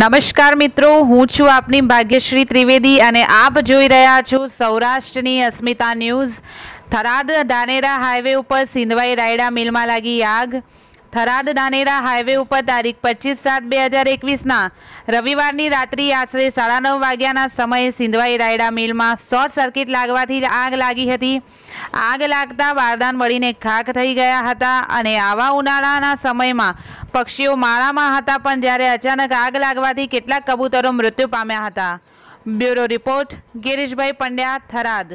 નમસ્કાર મિત્રો હું છું આપની ભાગ્યશ્રી ત્રિવેદી અને આપ જોઈ રહ્યા છો સૌરાષ્ટ્રની અસ્મિતા ન્યૂઝ થરાદ ધાનેરા હાઈવે ઉપર સિંધવાઈ રાયડા મિલમાં લાગી આગ થરાદ ધાનેરા હાઈવે ઉપર તારીખ પચીસ સાત બે હજાર એકવીસના રવિવારની રાત્રિ આશરે સાડા નવ વાગ્યાના સમયે સિંધવાઈ રાયડા મિલમાં શોર્ટ સર્કિટ લાગવાથી આગ લાગી હતી આગ લાગતા વારદાન મળીને ખાખ થઈ ગયા હતા અને આવા ઉનાળાના સમયમાં પક્ષીઓ માળામાં હતા પણ જ્યારે અચાનક આગ લાગવાથી કેટલાક કબૂતરો મૃત્યુ પામ્યા હતા બ્યુરો રિપોર્ટ ગિરીશભાઈ પંડ્યા થરાદ